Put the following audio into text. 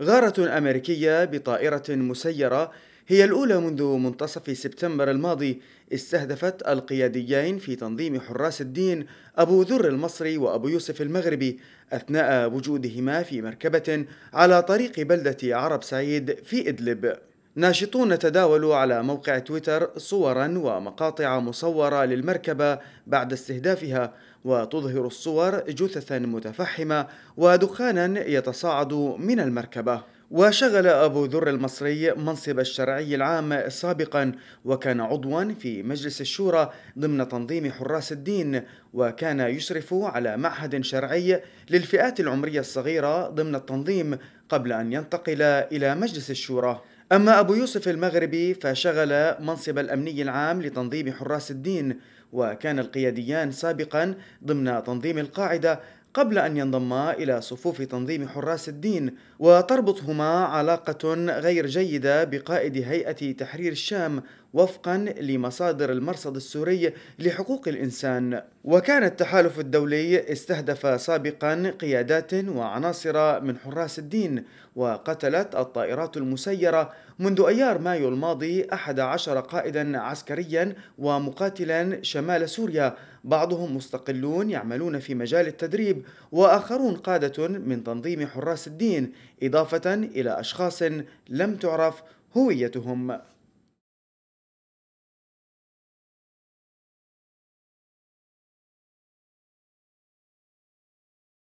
غارة أمريكية بطائرة مسيرة هي الأولى منذ منتصف سبتمبر الماضي استهدفت القياديين في تنظيم حراس الدين أبو ذر المصري وأبو يوسف المغربي أثناء وجودهما في مركبة على طريق بلدة عرب سعيد في إدلب ناشطون تداولوا على موقع تويتر صورا ومقاطع مصورة للمركبة بعد استهدافها وتظهر الصور جثثا متفحمة ودخانا يتصاعد من المركبة وشغل أبو ذر المصري منصب الشرعي العام سابقا وكان عضوا في مجلس الشورى ضمن تنظيم حراس الدين وكان يشرف على معهد شرعي للفئات العمرية الصغيرة ضمن التنظيم قبل أن ينتقل إلى مجلس الشورى أما أبو يوسف المغربي فشغل منصب الأمني العام لتنظيم حراس الدين وكان القياديان سابقا ضمن تنظيم القاعدة قبل أن ينضما إلى صفوف تنظيم حراس الدين وتربطهما علاقة غير جيدة بقائد هيئة تحرير الشام وفقا لمصادر المرصد السوري لحقوق الإنسان وكان التحالف الدولي استهدف سابقا قيادات وعناصر من حراس الدين وقتلت الطائرات المسيرة منذ أيار مايو الماضي أحد عشر قائدا عسكريا ومقاتلا شمال سوريا بعضهم مستقلون يعملون في مجال التدريب وآخرون قادة من تنظيم حراس الدين إضافة إلى أشخاص لم تعرف هويتهم